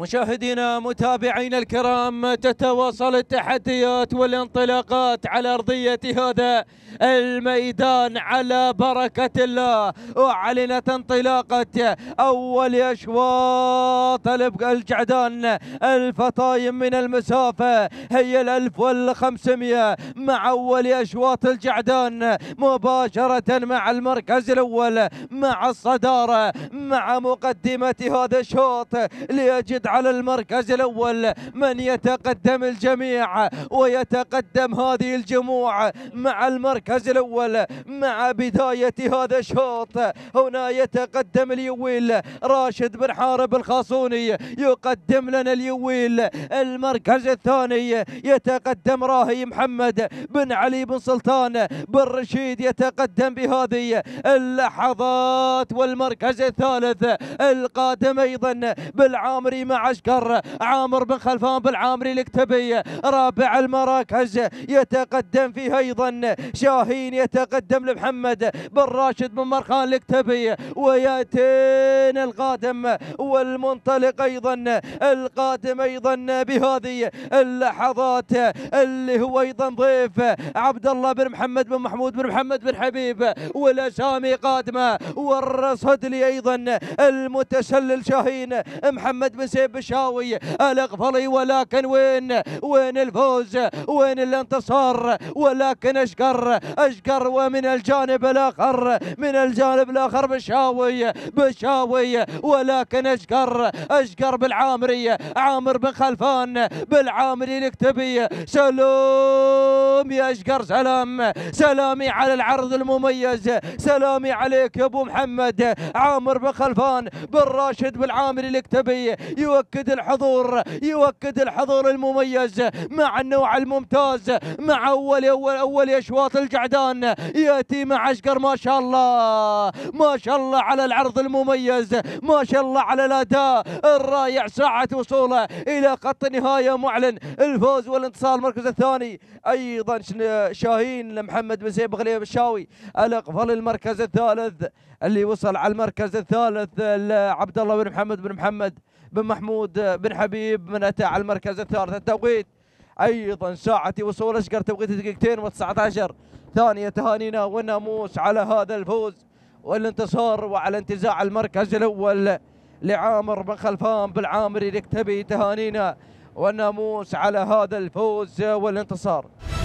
مشاهدينا متابعينا الكرام تتواصل التحديات والانطلاقات على ارضيه هذا الميدان على بركه الله اعلنت انطلاقه اول اشواط الجعدان الفطايم من المسافه هي الالف والخمسمية مع اول اشواط الجعدان مباشره مع المركز الاول مع الصداره مع مقدمه هذا الشوط ليجد على المركز الأول من يتقدم الجميع ويتقدم هذه الجموع مع المركز الأول مع بداية هذا الشوط هنا يتقدم اليويل راشد بن حارب الخاصوني يقدم لنا اليويل المركز الثاني يتقدم راهي محمد بن علي بن سلطان بن رشيد يتقدم بهذه اللحظات والمركز الثالث القادم أيضا بالعامري مع عشقر عامر بن خلفان بالعامري الاكتبي رابع المراكز يتقدم فيه ايضا شاهين يتقدم لمحمد بن راشد بن مرخان الاكتبي وياتين القادم والمنطلق ايضا القادم ايضا بهذه اللحظات اللي هو ايضا ضيف عبد الله بن محمد بن محمود بن محمد بن حبيب والاسامي قادمه والرصد لي ايضا المتسلل شاهين محمد بن سيف البشاوي الاغفلي ولكن وين وين الفوز وين الانتصار ولكن اشقر اشقر ومن الجانب الاخر من الجانب الاخر بشاوي بشاوي ولكن اشقر اشقر بالعامري عامر بن خلفان بالعامري الاكتبي سلام يا اشقر سلام سلامي على العرض المميز سلامي عليك يا ابو محمد عامر بن خلفان بن راشد بالعامري الاكتبي يو يؤكد الحضور يؤكد الحضور المميز مع النوع الممتاز مع أول أول أول أشواط الجعدان يأتي مع عشقر ما شاء الله ما شاء الله على العرض المميز ما شاء الله على الأداء الرائع ساعة وصوله إلى خط نهاية معلن الفوز والانتصار المركز الثاني أيضا شاهين محمد بن سيب غليب الشاوي الأقفل المركز الثالث اللي وصل على المركز الثالث عبد الله بن محمد بن محمد بن محمد محمود بن حبيب من أتى على المركز الثالث التوقيت أيضا ساعتي وصول أشقر توقيت دقيقتين و19 ثانية تهانينا والناموس على هذا الفوز والانتصار وعلى انتزاع المركز الأول لعامر بن خلفان بالعامري نكتبي تهانينا والناموس على هذا الفوز والانتصار